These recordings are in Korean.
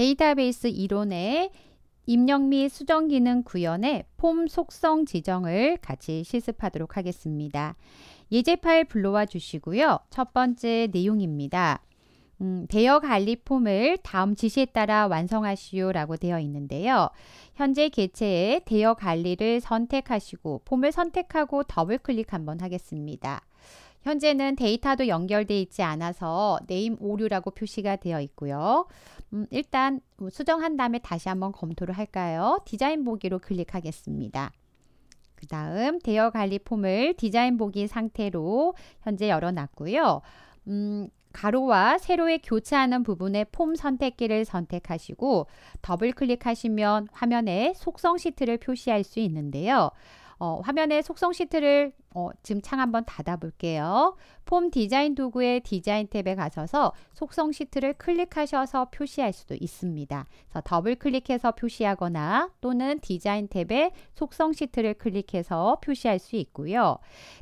데이터베이스 이론에 입력 및 수정 기능 구현의 폼 속성 지정을 같이 실습하도록 하겠습니다. 예제 파일 불러와 주시고요. 첫 번째 내용입니다. 음, 대여 관리 폼을 다음 지시에 따라 완성하시오 라고 되어 있는데요. 현재 개체에 대여 관리를 선택하시고 폼을 선택하고 더블 클릭 한번 하겠습니다. 현재는 데이터도 연결되어 있지 않아서 네임 오류라고 표시가 되어 있고요. 음, 일단 수정한 다음에 다시 한번 검토를 할까요? 디자인 보기로 클릭하겠습니다. 그 다음 대여 관리 폼을 디자인 보기 상태로 현재 열어놨고요. 음, 가로와 세로에 교차하는 부분의 폼 선택기를 선택하시고 더블 클릭하시면 화면에 속성 시트를 표시할 수 있는데요. 어, 화면에 속성 시트를 어, 지금 창 한번 닫아볼게요. 폼 디자인 도구의 디자인 탭에 가셔서 속성 시트를 클릭하셔서 표시할 수도 있습니다. 그래서 더블 클릭해서 표시하거나 또는 디자인 탭에 속성 시트를 클릭해서 표시할 수 있고요.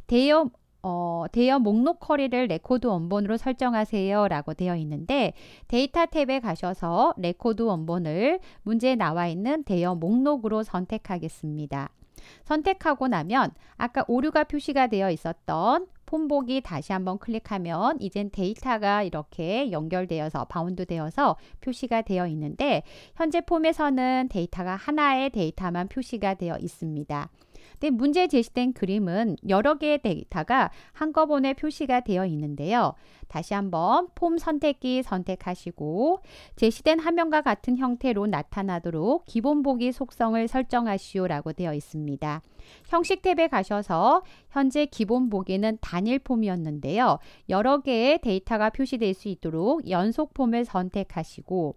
대여 어, 대여 목록 커리를 레코드 원본으로 설정하세요 라고 되어 있는데 데이터 탭에 가셔서 레코드 원본을 문제에 나와 있는 대여 목록으로 선택하겠습니다. 선택하고 나면 아까 오류가 표시가 되어 있었던 폰보기 다시 한번 클릭하면 이젠 데이터가 이렇게 연결되어서 바운드 되어서 표시가 되어 있는데 현재 폼에서는 데이터가 하나의 데이터만 표시가 되어 있습니다. 근데 네, 문제 제시된 그림은 여러 개의 데이터가 한꺼번에 표시가 되어 있는데요. 다시 한번 폼 선택기 선택하시고 제시된 화면과 같은 형태로 나타나도록 기본 보기 속성을 설정하시오라고 되어 있습니다. 형식 탭에 가셔서 현재 기본 보기는 단일 폼이었는데요. 여러 개의 데이터가 표시될 수 있도록 연속 폼을 선택하시고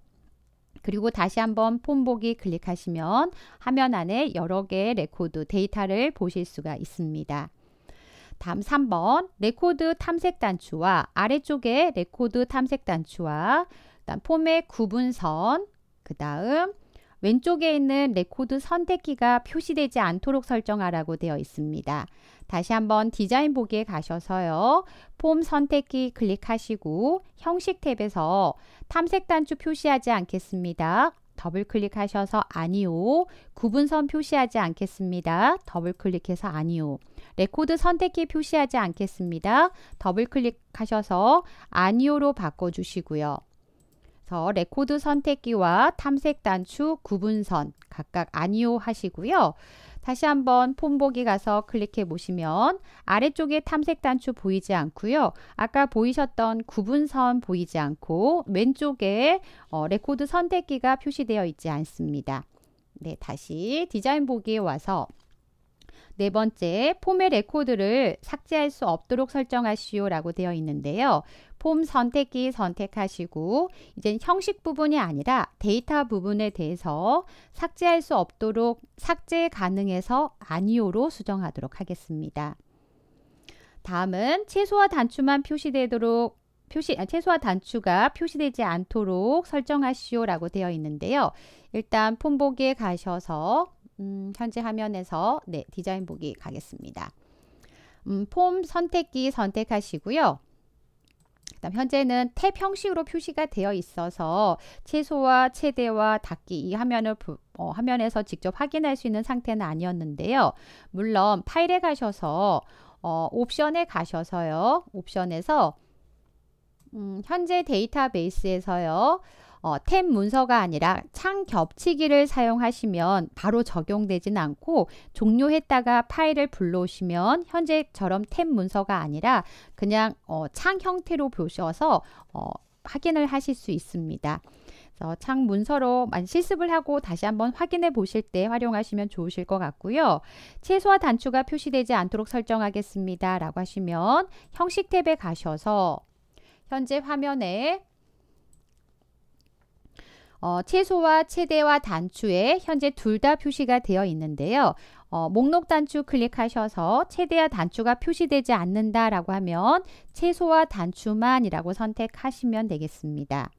그리고 다시 한번 폰 보기 클릭하시면 화면 안에 여러 개의 레코드 데이터를 보실 수가 있습니다. 다음 3번 레코드 탐색 단추와 아래쪽에 레코드 탐색 단추와 그 폼의 구분선 그 다음 왼쪽에 있는 레코드 선택키가 표시되지 않도록 설정하라고 되어 있습니다. 다시 한번 디자인 보기에 가셔서요. 폼 선택키 클릭하시고 형식 탭에서 탐색 단추 표시하지 않겠습니다. 더블 클릭하셔서 아니요. 구분선 표시하지 않겠습니다. 더블 클릭해서 아니요. 레코드 선택키 표시하지 않겠습니다. 더블 클릭하셔서 아니요로 바꿔주시고요. 그래서 레코드 선택기와 탐색 단추 구분선 각각 아니오 하시고요. 다시 한번 폰 보기 가서 클릭해 보시면 아래쪽에 탐색 단추 보이지 않고요. 아까 보이셨던 구분선 보이지 않고 왼쪽에 어, 레코드 선택기가 표시되어 있지 않습니다. 네, 다시 디자인 보기에 와서 네 번째, 폼의 레코드를 삭제할 수 없도록 설정하시오 라고 되어 있는데요. 폼 선택기 선택하시고 이젠 형식 부분이 아니라 데이터 부분에 대해서 삭제할 수 없도록 삭제 가능해서 아니오로 수정하도록 하겠습니다. 다음은 최소와 단추만 표시되도록 표시, 최소와 단추가 표시되지 않도록 설정하시오 라고 되어 있는데요. 일단 폼보기에 가셔서 음, 현재 화면에서 네, 디자인 보기 가겠습니다. 음, 폼 선택기 선택하시고요. 그다음 현재는 탭 형식으로 표시가 되어 있어서 최소와 최대와 닫기 이 화면을 어, 화면에서 직접 확인할 수 있는 상태는 아니었는데요. 물론 파일에 가셔서 어, 옵션에 가셔서요. 옵션에서 음, 현재 데이터베이스에서요. 어, 탭 문서가 아니라 창 겹치기를 사용하시면 바로 적용되진 않고 종료했다가 파일을 불러오시면 현재처럼 탭 문서가 아니라 그냥 어, 창 형태로 보셔서 어, 확인을 하실 수 있습니다. 창 문서로 실습을 하고 다시 한번 확인해 보실 때 활용하시면 좋으실 것 같고요. 최소화 단추가 표시되지 않도록 설정하겠습니다. 라고 하시면 형식 탭에 가셔서 현재 화면에 어, 최소와 최대와 단추에 현재 둘 다 표시가 되어 있는데요. 어, 목록 단추 클릭하셔서 최대와 단추가 표시되지 않는다라고 하면 최소와 단추만이라고 선택하시면 되겠습니다.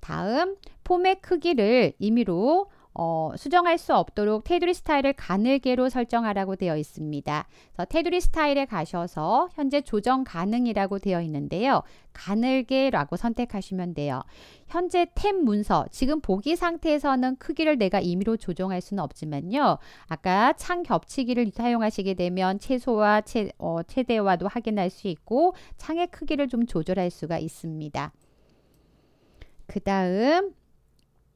다음 폼의 크기를 임의로 어, 수정할 수 없도록 테두리 스타일을 가늘게로 설정하라고 되어 있습니다. 그래서 테두리 스타일에 가셔서 현재 조정 가능이라고 되어 있는데요. 가늘게라고 선택하시면 돼요. 현재 탭 문서, 지금 보기 상태에서는 크기를 내가 임의로 조정할 수는 없지만요. 아까 창 겹치기를 사용하시게 되면 최소와 최, 어, 최대와도 확인할 수 있고 창의 크기를 좀 조절할 수가 있습니다. 그 다음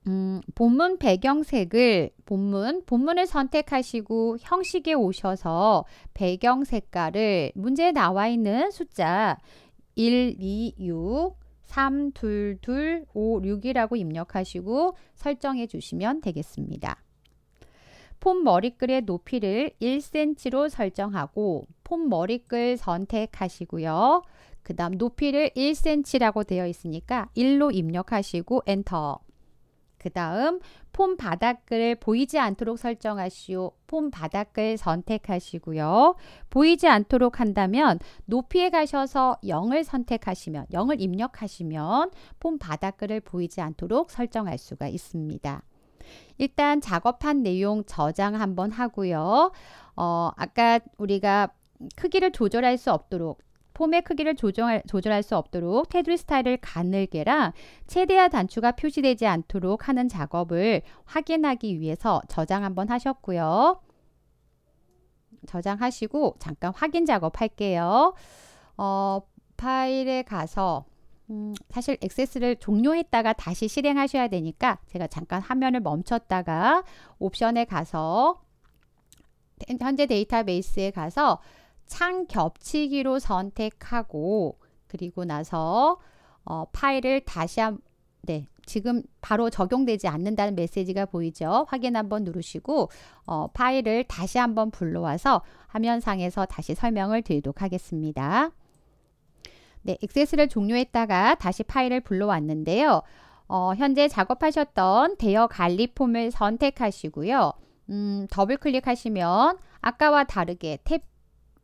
음, 본문 배경색을 본문 본문을 선택하시고 형식에 오셔서 배경 색깔을 문제에 나와 있는 숫자 1, 2, 6, 3, 2, 2, 5, 6이라고 입력하시고 설정해 주시면 되겠습니다. 폼 머리글의 높이를 1cm로 설정하고 폼 머리글 선택하시고요. 그 다음 높이를 1cm라고 되어 있으니까 1로 입력하시고 엔터 그 다음 폼 바닥글을 보이지 않도록 설정하시오. 폼 바닥글 선택하시고요. 보이지 않도록 한다면 높이에 가셔서 0을 선택하시면 0을 입력하시면 폼 바닥글을 보이지 않도록 설정할 수가 있습니다. 일단 작업한 내용 저장 한번 하고요. 어, 아까 우리가 크기를 조절할 수 없도록 폼의 크기를 조정할, 조절할 수 없도록 테두리 스타일을 가늘게라 최대한 단추가 표시되지 않도록 하는 작업을 확인하기 위해서 저장 한번 하셨고요. 저장하시고 잠깐 확인 작업 할게요. 어, 파일에 가서 음, 사실 액세스를 종료했다가 다시 실행하셔야 되니까 제가 잠깐 화면을 멈췄다가 옵션에 가서 현재 데이터베이스에 가서 창 겹치기로 선택하고 그리고 나서 어, 파일을 다시 한 네, 지금 바로 적용되지 않는다는 메시지가 보이죠. 확인 한번 누르시고 어, 파일을 다시 한번 불러와서 화면상에서 다시 설명을 드리도록 하겠습니다. 네, 액세스를 종료했다가 다시 파일을 불러왔는데요. 어, 현재 작업하셨던 대여 관리 폼을 선택하시고요. 음, 더블 클릭하시면 아까와 다르게 탭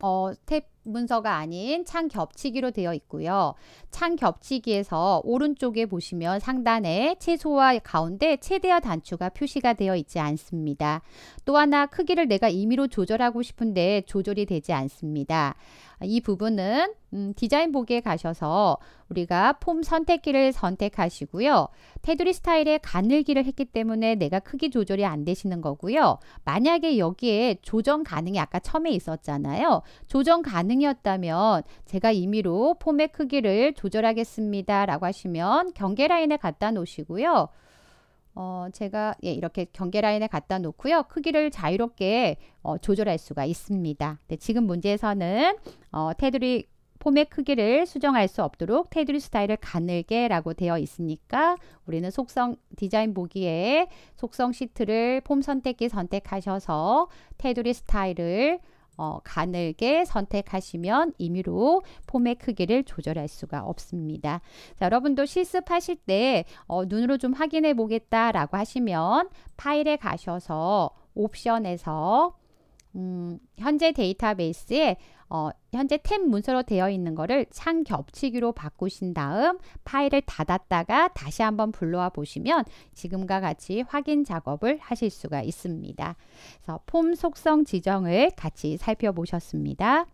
어, 탭 문서가 아닌 창 겹치기로 되어 있고요. 창 겹치기에서 오른쪽에 보시면 상단에 최소와 가운데 최대화 단추가 표시가 되어 있지 않습니다. 또 하나 크기를 내가 임의로 조절하고 싶은데 조절이 되지 않습니다. 이 부분은 음, 디자인보기에 가셔서 우리가 폼 선택기를 선택하시고요. 테두리 스타일의 가늘기를 했기 때문에 내가 크기 조절이 안 되시는 거고요. 만약에 여기에 조정 가능이 아까 처음에 있었잖아요. 조정 가능 반응이었다면 제가 임의로 폼의 크기를 조절하겠습니다. 라고 하시면 경계 라인에 갖다 놓으시고요. 어, 제가 예, 이렇게 경계 라인에 갖다 놓고요. 크기를 자유롭게 어, 조절할 수가 있습니다. 네, 지금 문제에서는 어, 테두리 폼의 크기를 수정할 수 없도록 테두리 스타일을 가늘게 라고 되어 있으니까 우리는 속성 디자인 보기에 속성 시트를 폼 선택기 선택하셔서 테두리 스타일을 어, 가늘게 선택하시면 임의로 폼의 크기를 조절할 수가 없습니다. 자, 여러분도 실습하실 때 어, 눈으로 좀 확인해 보겠다라고 하시면 파일에 가셔서 옵션에서 음, 현재 데이터베이스에 어, 현재 탭 문서로 되어 있는 것을 창 겹치기로 바꾸신 다음 파일을 닫았다가 다시 한번 불러와 보시면 지금과 같이 확인 작업을 하실 수가 있습니다. 그래서 폼 속성 지정을 같이 살펴보셨습니다.